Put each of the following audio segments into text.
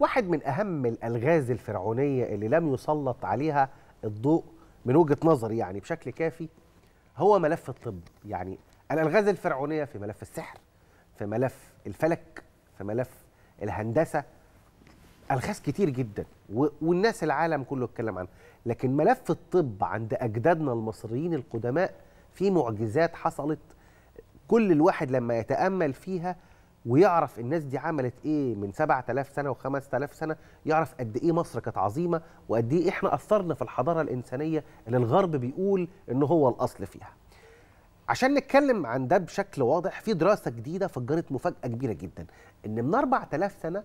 واحد من أهم الألغاز الفرعونية اللي لم يسلط عليها الضوء من وجهة نظري يعني بشكل كافي هو ملف الطب يعني الألغاز الفرعونية في ملف السحر في ملف الفلك في ملف الهندسة ألغاز كتير جدا والناس العالم كله اتكلم عنه لكن ملف الطب عند أجدادنا المصريين القدماء في معجزات حصلت كل الواحد لما يتأمل فيها ويعرف الناس دي عملت ايه من 7000 سنه و5000 سنه يعرف قد ايه مصر كانت عظيمه وقد ايه احنا اثرنا في الحضاره الانسانيه اللي الغرب بيقول ان هو الاصل فيها. عشان نتكلم عن ده بشكل واضح في دراسه جديده فجرت مفاجاه كبيره جدا ان من 4000 سنه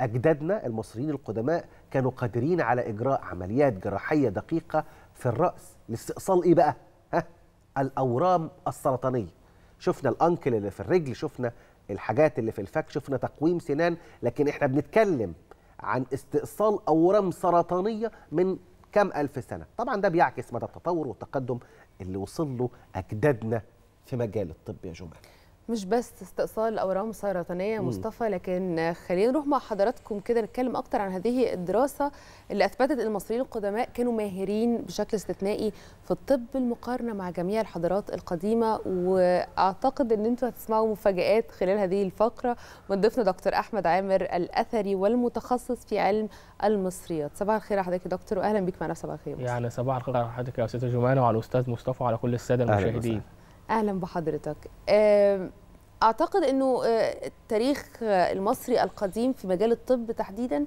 اجدادنا المصريين القدماء كانوا قادرين على اجراء عمليات جراحيه دقيقه في الراس لاستئصال ايه بقى؟ ها؟ الاورام السرطانيه. شفنا الانكل اللي في الرجل شفنا الحاجات اللي في الفك شفنا تقويم سنان لكن احنا بنتكلم عن استئصال اورام سرطانيه من كام الف سنه طبعا ده بيعكس مدى التطور والتقدم اللي وصل له اجدادنا في مجال الطب يا جمال مش بس استئصال اورام سرطانيه مصطفى لكن خلينا نروح مع حضراتكم كده نتكلم اكتر عن هذه الدراسه اللي اثبتت ان المصريين القدماء كانوا ماهرين بشكل استثنائي في الطب المقارنه مع جميع الحضارات القديمه واعتقد ان انتوا هتسمعوا مفاجات خلال هذه الفقره من ضيفنا دكتور احمد عامر الاثري والمتخصص في علم المصريات صباح الخير حضرتك يا دكتور واهلا بيك معنا صباح الخير يعني صباح الخير على حضرتك يا استاذه جمانه وعلى الاستاذ مصطفى وعلى كل الساده المشاهدين اهلا بحضرتك اعتقد انه آه، التاريخ آه، المصري القديم في مجال الطب تحديدا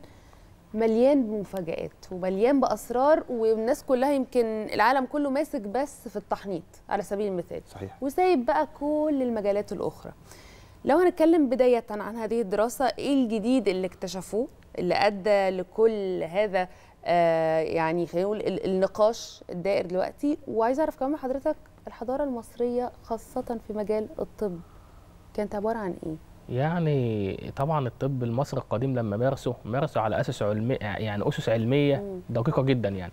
مليان بمفاجآت ومليان بأسرار والناس كلها يمكن العالم كله ماسك بس في التحنيط على سبيل المثال صحيح. وسايب بقى كل المجالات الأخرى لو هنتكلم بداية عن هذه الدراسة إيه الجديد اللي اكتشفوه اللي أدى لكل هذا آه يعني خلينا نقول النقاش الدائر دلوقتي وعايزه اعرف كمان حضرتك الحضارة المصرية خاصة في مجال الطب كانت عبارة عن إيه؟ يعني طبعا الطب المصري القديم لما مارسه مارسه على أساس علمي يعني اسس علميه دقيقه جدا يعني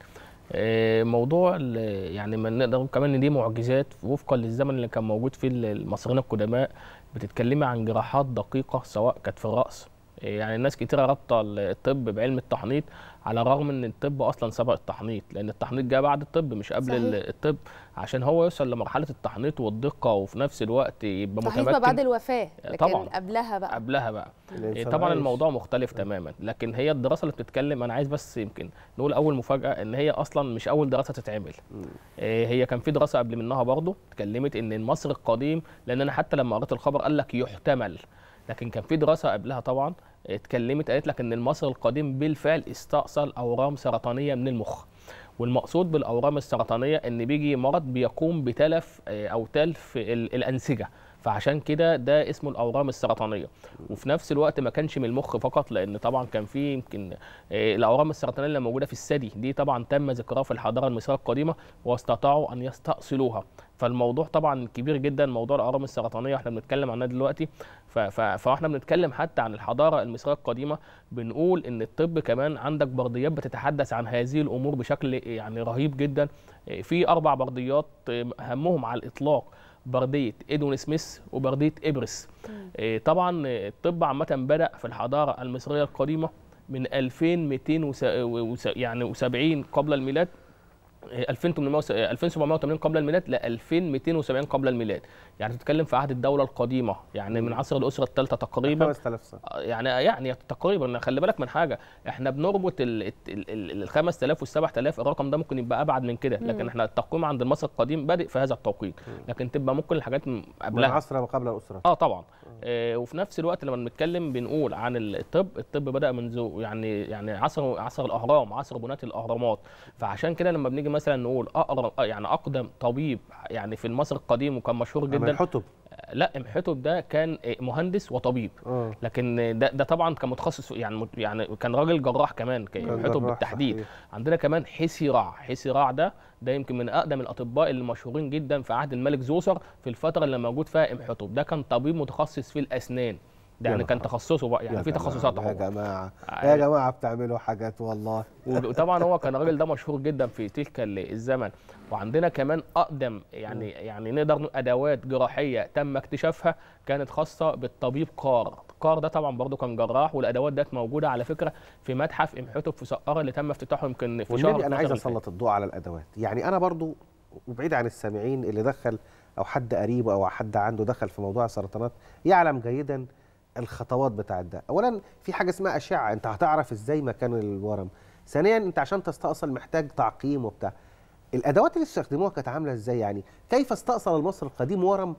آه، موضوع يعني ما نقدر كمان ان دي معجزات وفقا للزمن اللي كان موجود فيه المصريين القدماء بتتكلمي عن جراحات دقيقه سواء كانت في الراس يعني ناس كتيره رابطه الطب بعلم التحنيط على الرغم ان الطب اصلا سبق التحنيط لان التحنيط جاء بعد الطب مش قبل صحيح. الطب عشان هو يوصل لمرحله التحنيط والدقه وفي نفس الوقت يبقى متمكن ما بعد الوفاه لكن طبعا قبلها بقى قبلها بقى طبعا الموضوع مختلف تماما لكن هي الدراسه اللي بتتكلم انا عايز بس يمكن نقول اول مفاجاه ان هي اصلا مش اول دراسه تتعمل آه، هي كان في دراسه قبل منها برضه اتكلمت ان مصر القديم لان انا حتى لما قريت الخبر قال لك يحتمل لكن كان في دراسه قبلها طبعا اتكلمت قالت لك ان المصري القديم بالفعل استأصل اورام سرطانيه من المخ والمقصود بالاورام السرطانيه ان بيجي مرض بيقوم بتلف آه، او تلف الانسجه فعشان كده ده اسمه الاورام السرطانيه وفي نفس الوقت ما كانش من المخ فقط لان طبعا كان في يمكن آه، الاورام السرطانيه اللي موجوده في الثدي دي طبعا تم ذكرها في الحضاره المصريه القديمه واستطاعوا ان يستأصلوها فالموضوع طبعا كبير جدا موضوع الاورام السرطانيه احنا بنتكلم عنها دلوقتي فاحنا بنتكلم حتى عن الحضاره المصريه القديمه بنقول ان الطب كمان عندك برديات بتتحدث عن هذه الامور بشكل يعني رهيب جدا آه، في اربع برديات آه، اهمهم على الاطلاق برديه ادون سميث وبرديه ابرس آه، طبعا الطب عامه بدا في الحضاره المصريه القديمه من 2270 يعني قبل الميلاد 2780 قبل الميلاد ل 2270 قبل الميلاد يعني تتكلم في عهد الدوله القديمه يعني من عصر الاسره الثالثه تقريبا 5000 سنه يعني يعني تقريبا خلي بالك من حاجه احنا بنربط ال 5000 وال 7000 الرقم ده ممكن يبقى ابعد من كده لكن احنا التقويم عند المصري القديم بادئ في هذا التوقيت لكن تبقى ممكن الحاجات قبلها من عصر قبل الاسره اه طبعا آه وفي نفس الوقت لما بنتكلم بنقول عن الطب الطب بدا منذ يعني يعني عصر عصر الاهرام عصر بناة الاهرامات فعشان كده لما بنيجي مثلا نقول اقرب يعني اقدم طبيب يعني في مصر القديم وكان مشهور جدا حتب لا ام حتب ده كان مهندس وطبيب أوه. لكن ده, ده طبعا كان متخصص يعني يعني كان راجل جراح كمان كان حتب بالتحديد صحيح. عندنا كمان حسي راع حسي راع ده ده يمكن من اقدم الاطباء اللي مشهورين جدا في عهد الملك زوسر في الفتره اللي موجود فيها ام حتب ده كان طبيب متخصص في الاسنان ده يعني كان تخصصه بقى يعني في تخصصات يا جماعه أيوة. يا جماعه بتعملوا حاجات والله وطبعا هو كان الراجل ده مشهور جدا في تلك الزمن وعندنا كمان اقدم يعني يعني نقدر نقول ادوات جراحيه تم اكتشافها كانت خاصه بالطبيب قار قار ده طبعا برضه كان جراح والادوات ديت موجوده على فكره في متحف ام في سقاره اللي تم افتتاحه يمكن في شهر انا عايز اسلط الضوء على الادوات يعني انا برضه وبعيد عن السامعين اللي دخل او حد قريبه او حد عنده دخل في موضوع السرطانات يعلم جيدا الخطوات بتاعت ده اولا في حاجه اسمها اشعه انت هتعرف ازاي مكان الورم ثانيا انت عشان تستأصل محتاج تعقيم وبتاع الادوات اللي استخدموها كانت عامله ازاي يعني كيف استأصل المصري القديم ورم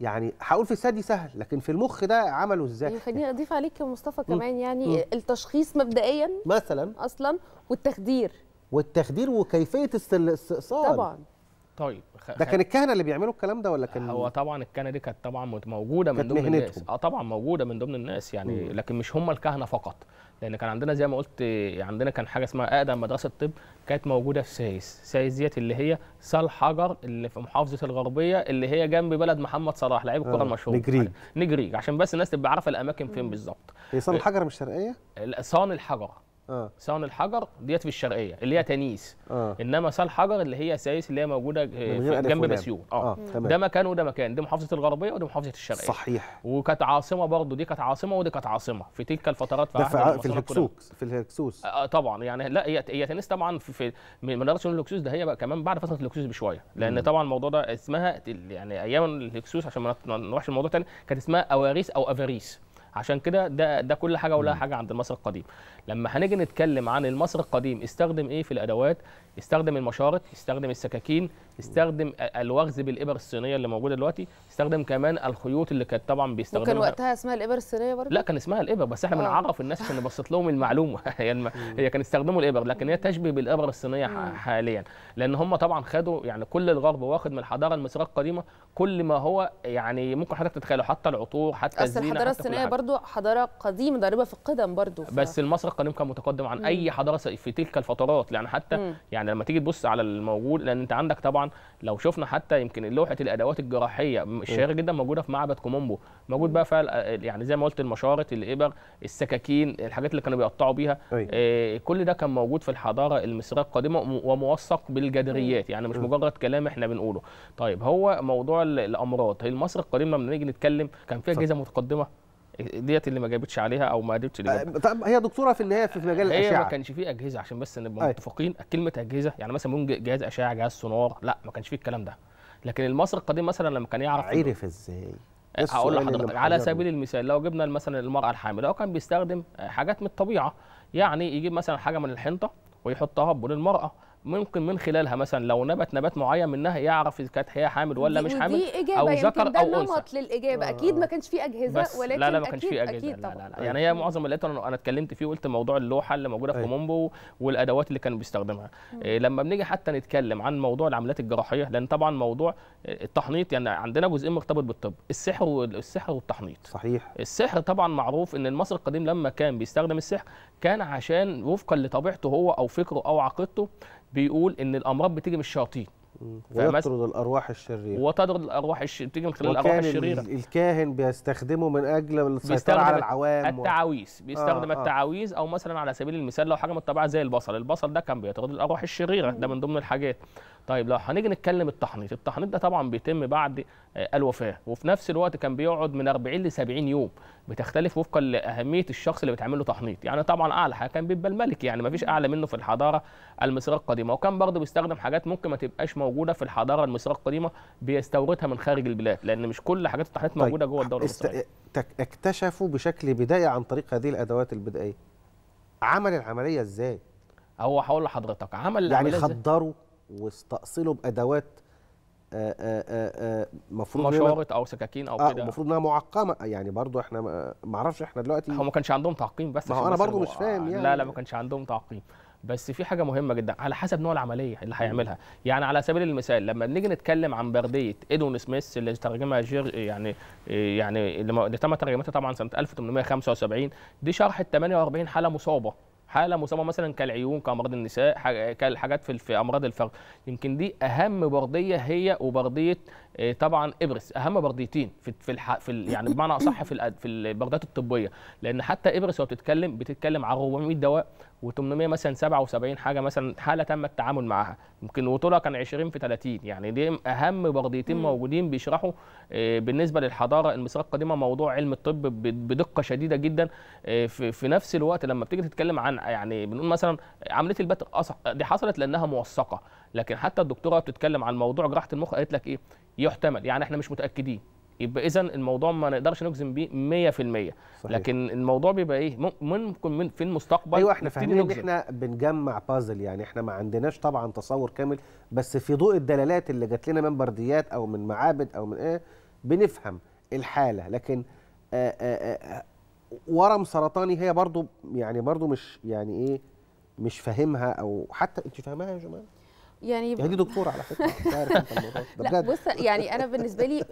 يعني هقول في السادي سهل لكن في المخ ده عمله ازاي أيوة، خليني اضيف عليك يا مصطفى كمان يعني م. التشخيص مبدئيا مثلا اصلا والتخدير والتخدير وكيفيه الاستئصال طبعا طيب خ... ده كان الكهنه اللي بيعملوا الكلام ده ولا كان هو طبعا الكهنه دي كانت طبعا موجوده من ضمن الناس اه طبعا موجوده من ضمن الناس يعني مم. لكن مش هم الكهنه فقط لان كان عندنا زي ما قلت يعني عندنا كان حاجه اسمها اقدم مدرسه طب كانت موجوده في سايس سايس ديت اللي هي سال حجر اللي في محافظه الغربيه اللي هي جنب بلد محمد صلاح لعيب الكره آه. المشهور نجري نجري عشان بس الناس تبقى عارفه الاماكن فين بالظبط هي سال الحجر مش شرقيه صان الحجر آه. صان الحجر ديت في الشرقيه اللي هي تنيس آه. انما سال حجر اللي هي سايس اللي هي موجوده آه، جنب بسيون اه, آه. ده مكان وده مكان دي محافظه الغربيه ودي محافظه الشرقيه صحيح وكانت عاصمه برضه دي كانت عاصمه ودي كانت عاصمه في تلك الفترات في عهد في الهكسوس في الهكسوس آه،, آه طبعا يعني لا هي هي تنيس طبعا في, في من مدرسه الهكسوس ده هي كمان بعد فتره الهكسوس بشويه لان م. طبعا الموضوع ده اسمها يعني ايام الهكسوس عشان ما نروحش الموضوع تاني كانت اسمها اواريس او افاريس عشان كده ده ده كل حاجه ولا حاجه عند المصري القديم لما هنيجي نتكلم عن المصري القديم استخدم ايه في الادوات استخدم المشارط استخدم السكاكين استخدم الوخز بالابر الصينيه اللي موجوده دلوقتي استخدم كمان الخيوط اللي كانت طبعا بيستخدموها وكان وقتها اسمها الابر الصينيه برضه لا كان اسمها الابر بس احنا بنعرف آه. الناس عشان نبسط لهم المعلومه هي هي كان استخدموا الابر لكن هي تشبه بالابر الصينيه حاليا لان هم طبعا خدوا يعني كل الغرب واخد من الحضاره المصريه القديمه كل ما هو يعني ممكن حضرتك تتخيله حتى العطور حتى الزينه الحضاره الصينيه برضه حضاره قديمه ضاربه في القدم برضه ف... بس المصري القديم كان متقدم عن مم. اي حضاره في تلك الفترات يعني حتى مم. يعني لما تيجي تبص على الموجود لان انت عندك طبعا لو شفنا حتى يمكن لوحه الادوات الجراحيه الشهيره جدا موجوده في معبد كومومبو موجود بقى فيها آه، آه، يعني زي ما قلت المشارط الابر السكاكين الحاجات اللي كانوا بيقطعوا بيها آه كل ده كان موجود في الحضاره المصريه القادمه وموثق بالجدريات يعني مش مجرد كلام احنا بنقوله طيب هو موضوع الامراض هي القديم القديمه لما نيجي نتكلم كان فيها اجهزه متقدمه ديت اللي ما جابتش عليها او ما قدرتش الاجابه طب هي دكتوره في النهايه في مجال الاشعه هي ما كانش فيه اجهزه عشان بس نبقى متفقين كلمه اجهزه يعني مثلا ممكن جهاز اشعه جهاز سونار لا ما كانش فيه الكلام ده لكن المصري القديم مثلا لما كان يعرف عرف ازاي إيه آه، هقول لحضرتك على سبيل المثال لو جبنا مثلا المراه الحامل هو كان بيستخدم حاجات من الطبيعه يعني يجيب مثلا حاجه من الحنطه ويحطها بول المراه ممكن من خلالها مثلا لو نبت نبات معين منها يعرف اذا كانت هي حامل ولا مش حامل إجابة او ذكر ده او انثى نمط للاجابه اكيد ما كانش في اجهزه بس ولكن لا لا ما كانش في اجهزه أكيد لا, لا, لا يعني هي معظم اللي انا اتكلمت فيه وقلت موضوع اللوحه اللي موجوده في كومومبو طيب. والادوات اللي كانوا بيستخدمها إيه لما بنيجي حتى نتكلم عن موضوع العمليات الجراحيه لان طبعا موضوع التحنيط يعني عندنا جزئين مرتبط بالطب السحر والسحر والتحنيط صحيح السحر طبعا معروف ان المصري القديم لما كان بيستخدم السحر كان عشان وفقا لطبيعته هو او فكره او عقيدته بيقول ان الامراض بتيجي من الشياطين ويطرد الارواح الشريره وتطرد الارواح الشريره بتيجي من خلال الارواح الشريره الكاهن بيستخدمه من اجل السيطره على العوام التعاويذ بيستخدم آه, آه. التعاويذ او مثلا على سبيل المثال لو حاجه من الطبيعه زي البصل البصل ده كان بيطرد الارواح الشريره ده من ضمن الحاجات طيب لو هنيجي نتكلم التحنيط التحنيط ده طبعا بيتم بعد آه، الوفاه وفي نفس الوقت كان بيقعد من 40 ل 70 يوم بتختلف وفقا لاهميه الشخص اللي بيتعمل له تحنيط يعني طبعا اعلى حاجه كان بيبقى الملك يعني ما فيش اعلى منه في الحضاره المصريه القديمه وكان برضه بيستخدم حاجات ممكن ما تبقاش موجودة موجوده في الحضاره المصريه القديمه بيستوردها من خارج البلاد لان مش كل حاجات التحنيط طيب. موجوده جوه الدوله است... المصريه اكتشفوا بشكل بدائي عن طريق هذه الادوات البدائيه عمل العمليه ازاي هو هقول لحضرتك عمل يعني خدروا واستأصلوا بادوات آه، آه، آه، مفروض مشورة او سكاكين او كده المفروض انها معقمه يعني برضو احنا ما اعرفش احنا دلوقتي هو ما كانش عندهم تعقيم بس ما هو انا برضو مش فاهم يعني لا لا ما كانش عندهم تعقيم بس في حاجه مهمه جدا على حسب نوع العمليه اللي هيعملها يعني على سبيل المثال لما نيجي نتكلم عن برديه ادون سميث اللي ترجمها جير يعني يعني اللي تم ترجمتها طبعا سنه 1875 دي شرحت 48 حاله مصابه حاله مصابه مثلا كالعيون كامراض النساء كالحاجات في امراض الفرد يمكن دي اهم برديه هي وبرديه آه، طبعا ابرس اهم برديتين في في, الح... في ال... يعني بمعنى اصح في ال... في البردات الطبيه لان حتى ابرس وهي بتتكلم بتتكلم عن 400 دواء و800 مثلا 77 حاجه مثلا حاله تم التعامل معاها ممكن وطولها كان 20 في 30 يعني دي اهم برديتين موجودين بيشرحوا آه، بالنسبه للحضاره المصريه القديمه موضوع علم الطب بدقه شديده جدا آه، في, في نفس الوقت لما بتيجي تتكلم عن يعني بنقول مثلا عمليه البتر دي حصلت لانها موثقه لكن حتى الدكتوره بتتكلم عن موضوع جراحه المخ قالت لك ايه يحتمل يعني احنا مش متاكدين يبقى اذا الموضوع ما نقدرش نجزم بيه 100% صحيح. لكن الموضوع بيبقى ايه ممكن من في المستقبل ايوه احنا فاهمين ان احنا بنجمع بازل يعني احنا ما عندناش طبعا تصور كامل بس في ضوء الدلالات اللي جات لنا من برديات او من معابد او من ايه بنفهم الحاله لكن آآ آه، آآ آه، آه، ورم سرطاني هي برضو يعني برضو مش يعني ايه مش فاهمها او حتى انت فاهمها يا جماعه يعني ب... يعني دي دكتوره على فكره لا بص يعني انا بالنسبه لي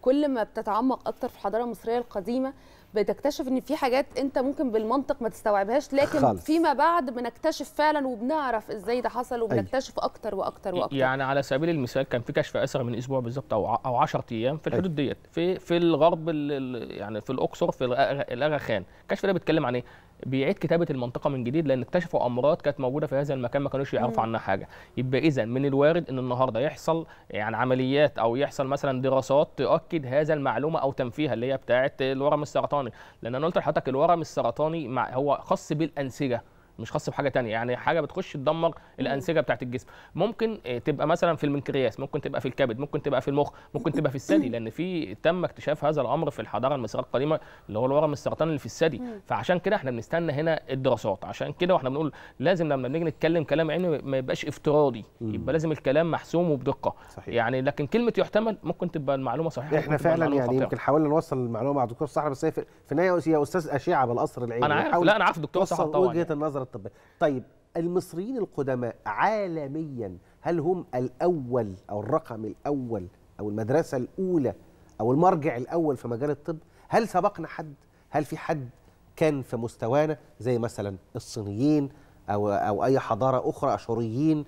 كل ما بتتعمق اكتر في الحضاره المصريه القديمه بتكتشف ان في حاجات انت ممكن بالمنطق ما تستوعبهاش لكن خالص. فيما بعد بنكتشف فعلا وبنعرف ازاي ده حصل وبنكتشف أيوة. اكتر واكتر واكتر يعني على سبيل المثال كان في كشف اسر من اسبوع بالظبط او او 10 ايام في الحدود أيوة. ديت في في الغرب يعني في الاقصر في الاغا خان الكشف ده بيتكلم عن ايه بيعيد كتابه المنطقه من جديد لان اكتشفوا امراض كانت موجوده في هذا المكان ما كانوش يعرفوا عنها حاجه يبقى اذا من الوارد ان النهارده يحصل يعني عمليات او يحصل مثلا دراسات تؤكد هذا المعلومه او تنفيها اللي هي بتاعه الورم السرطاني لان انا قلت لحضرتك الورم السرطاني هو خاص بالانسجه مش خاص بحاجه تانية يعني حاجه بتخش تدمر الانسجه بتاعه الجسم ممكن آه، تبقى مثلا في المنكرياس ممكن تبقى في الكبد ممكن تبقى في المخ ممكن تبقى في الثدي لان في تم اكتشاف هذا الامر في الحضاره المصريه القديمه اللي هو الورم السرطاني اللي في الثدي فعشان كده احنا بنستنى هنا الدراسات عشان كده واحنا بنقول لازم لما بنيجي نتكلم كلام علمي ما يبقاش افتراضي يبقى لازم الكلام محسوم وبدقه صحيح. يعني لكن كلمه يحتمل ممكن تبقى المعلومه صحيحه احنا فعلا يعني يمكن حاولنا نوصل المعلومه مع الدكتور صحرا بس في النهايه يا استاذ اشعه بالقصر العيني انا عارف لا انا عارف دكتور صح طبعا وجهه يعني. النظر الطبية طيب المصريين القدماء عالميا هل هم الأول أو الرقم الأول أو المدرسة الأولى أو المرجع الأول في مجال الطب هل سبقنا حد هل في حد كان في مستوانا زي مثلا الصينيين أو, أو أي حضارة أخرى أشوريين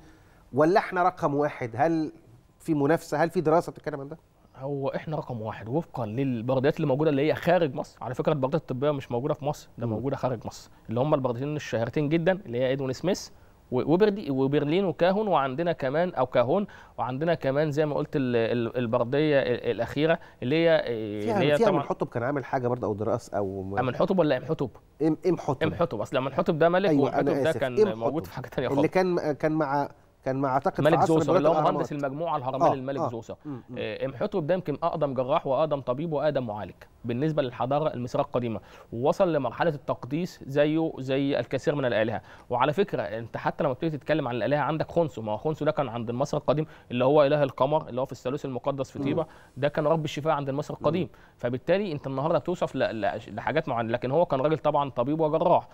ولا احنا رقم واحد هل في منافسة هل في دراسة بتتكلم عن ده؟ هو احنا رقم واحد وفقا للبرديات اللي موجوده اللي هي خارج مصر على فكره البرديات الطبيه مش موجوده في مصر ده موجوده خارج مصر اللي هم البرديتين الشهيرتين جدا اللي هي ادون سميث وبرلين وكاهون وعندنا كمان او كاهون وعندنا كمان زي ما قلت البرديه الاخيره اللي هي آه، فيها اللي هي فيها طبعا حطب كان عامل حاجه برضه او دراسه او ام حطب ولا ام حطب؟ ام ام حطب ام حطب اصل ام حطب ده ملك أيوة وحطب ده كان موجود في حاجه ثانيه خالص اللي كان كان مع كان مع اعتقد ملك زوسه اللي هو مهندس المجموعه الهرميه آه آه زوسر آه، امحيطه ده يمكن اقدم جراح واقدم طبيب واقدم معالج بالنسبه للحضاره المصريه القديمه ووصل لمرحله التقديس زيه زي الكثير من الالهه وعلى فكره انت حتى لما بتيجي تتكلم عن الالهه عندك خنسو ما هو خنسو ده كان عند المصري القديم اللي هو اله القمر اللي هو في الثالوث المقدس في طيبه ده كان رب الشفاء عند المصري القديم فبالتالي انت النهارده بتوصف لحاجات معينه لكن هو كان راجل طبعا طبيب وجراح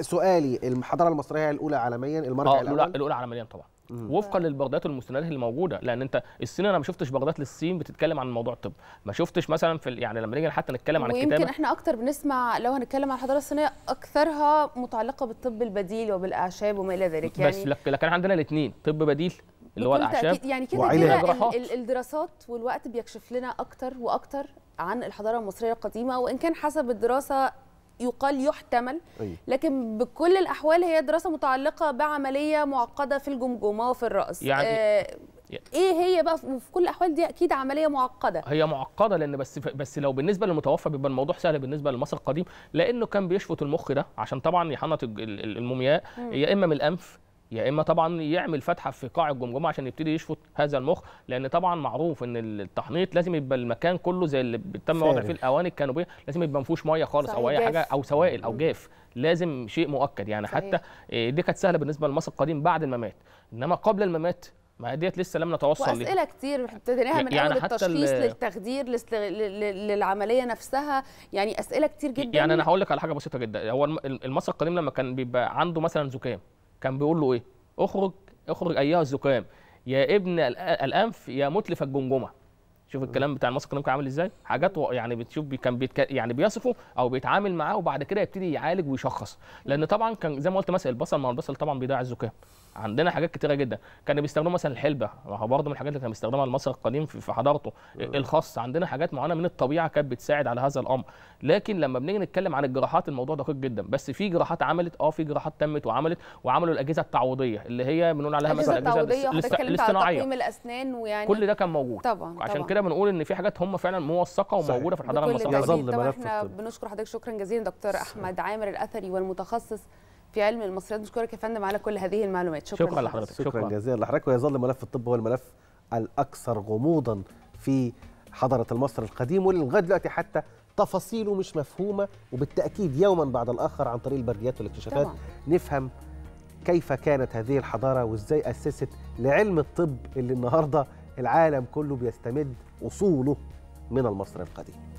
سؤالي الحضاره المصريه الاولى عالميا المرجع آه، الاول الاولى عالميا طبعا وفقا للبردات والمستندات اللي موجوده لان انت الصين انا ما شفتش بردات للصين بتتكلم عن موضوع الطب ما شفتش مثلا في يعني لما نيجي حتى نتكلم عن الكتابه ويمكن احنا اكتر بنسمع لو هنتكلم عن الحضاره الصينيه اكثرها متعلقه بالطب البديل وبالاعشاب وما الى ذلك يعني بس لكن عندنا الاثنين طب بديل اللي هو الاعشاب يعني كده كده الدراسات والوقت بيكشف لنا اكتر واكتر عن الحضاره المصريه القديمه وان كان حسب الدراسه يقال يحتمل لكن بكل الاحوال هي دراسه متعلقه بعمليه معقده في الجمجمه وفي الراس يعني آه ايه هي بقى وفي كل الاحوال دي اكيد عمليه معقده هي معقده لان بس بس لو بالنسبه للمتوفى بيبقى الموضوع سهل بالنسبه للمصري القديم لانه كان بيشفط المخ ده عشان طبعا يحنط المومياء يا اما من الانف يا اما طبعا يعمل فتحه في قاع الجمجمه عشان يبتدي يشفط هذا المخ لان طبعا معروف ان التحنيط لازم يبقى المكان كله زي اللي بيتم وضع فيه الاواني الكانوبيه لازم يبقى ما فيهوش ميه خالص او اي جاف. حاجه او سوائل او جاف لازم شيء مؤكد يعني صحيح. حتى إيه، دي كانت سهله بالنسبه للمصري القديم بعد الممات انما قبل الممات ما ديت لسه لم نتوصل ليها اسئله كتير ابتديناها من يعني اول التشخيص للتخدير للعمليه نفسها يعني اسئله كتير جدا يعني انا هقول لك على حاجه بسيطه جدا هو المصري القديم لما كان بيبقى عنده مثلا زكام كان بيقول له ايه اخرج اخرج ايها الزكام يا ابن الانف يا متلف الجمجمه شوف الكلام بتاع المصري كان عامل ازاي حاجات يعني بتشوف بي كان بيتك... يعني بيصفه او بيتعامل معاه وبعد كده يبتدي يعالج ويشخص لان طبعا كان زي ما قلت مثلا البصل ما البصل طبعا بيضيع الزكاه عندنا حاجات كتيره جدا كانوا بيستخدموا مثلا الحلبه وهو برضه من الحاجات اللي كان بيستخدمها المصري القديم في حضارته الخاص عندنا حاجات معينه من الطبيعه كانت بتساعد على هذا الامر لكن لما بنيجي نتكلم عن الجراحات الموضوع دقيق جدا بس في جراحات عملت اه في جراحات تمت وعملت وعملوا الاجهزه التعويضيه اللي هي بنقول عليها مثلا الاجهزه التعويضيه الصناعيه تقويم الاسنان ويعني كل ده كان موجود طبعا عشان طبعًا. كده بنقول ان في حاجات هم فعلا موثقه وموجوده في الحضاره المصريه يظل طبعا احنا بنشكر حضرتك شكرا جزيلا دكتور احمد عامر الاثري والمتخصص في علم المصريات بشكرك يا فندم على كل هذه المعلومات شكرا, شكرا لحضرتك شكرا, شكرا جزيلا لحضرتك ويظل ملف الطب هو الملف الاكثر غموضا في حضره المصري القديم ولغايه دلوقتي حتى تفاصيله مش مفهومه وبالتاكيد يوما بعد الاخر عن طريق البرديات والاكتشافات نفهم كيف كانت هذه الحضاره وازاي اسست لعلم الطب اللي النهارده العالم كله بيستمد أصوله من المصري القديم